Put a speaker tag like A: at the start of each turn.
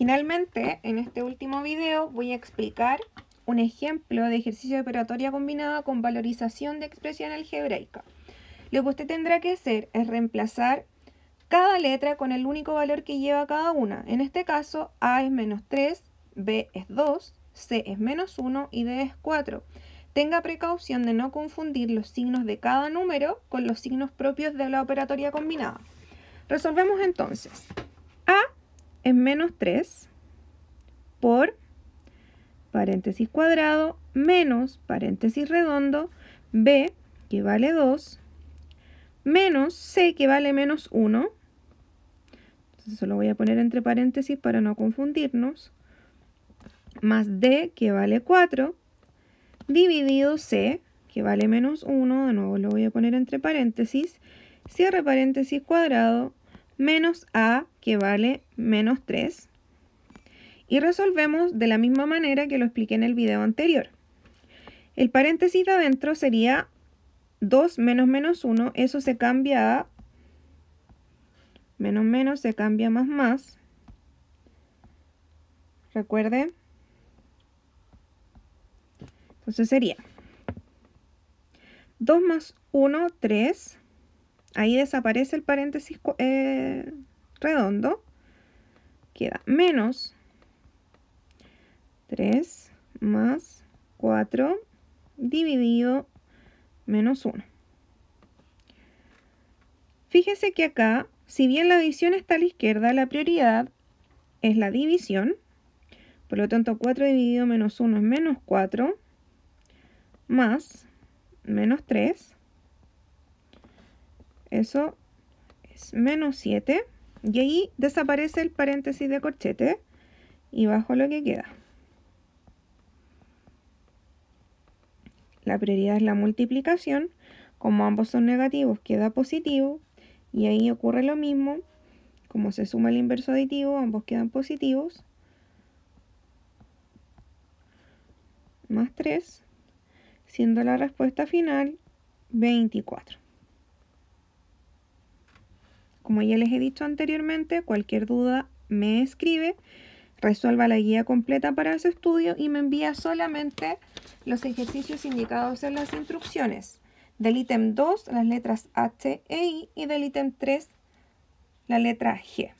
A: Finalmente, en este último video voy a explicar un ejemplo de ejercicio de operatoria combinada con valorización de expresión algebraica. Lo que usted tendrá que hacer es reemplazar cada letra con el único valor que lleva cada una. En este caso, A es menos 3, B es 2, C es menos 1 y D es 4. Tenga precaución de no confundir los signos de cada número con los signos propios de la operatoria combinada. Resolvemos entonces. A es menos 3 por paréntesis cuadrado menos paréntesis redondo b que vale 2 menos c que vale menos 1 entonces eso lo voy a poner entre paréntesis para no confundirnos más d que vale 4 dividido c que vale menos 1 de nuevo lo voy a poner entre paréntesis cierre paréntesis cuadrado menos a que vale menos 3. Y resolvemos de la misma manera que lo expliqué en el video anterior. El paréntesis de adentro sería 2 menos menos 1, eso se cambia a menos menos, se cambia más más. Recuerden. Entonces sería 2 más 1, 3 Ahí desaparece el paréntesis eh, redondo. Queda menos 3 más 4 dividido menos 1. Fíjese que acá, si bien la división está a la izquierda, la prioridad es la división. Por lo tanto, 4 dividido menos 1 es menos 4, más menos 3, eso es menos 7. Y ahí desaparece el paréntesis de corchete. Y bajo lo que queda. La prioridad es la multiplicación. Como ambos son negativos, queda positivo. Y ahí ocurre lo mismo. Como se suma el inverso aditivo, ambos quedan positivos. Más 3. Siendo la respuesta final 24. Como ya les he dicho anteriormente, cualquier duda me escribe, resuelva la guía completa para ese estudio y me envía solamente los ejercicios indicados en las instrucciones. Del ítem 2, las letras H e I y del ítem 3, la letra G.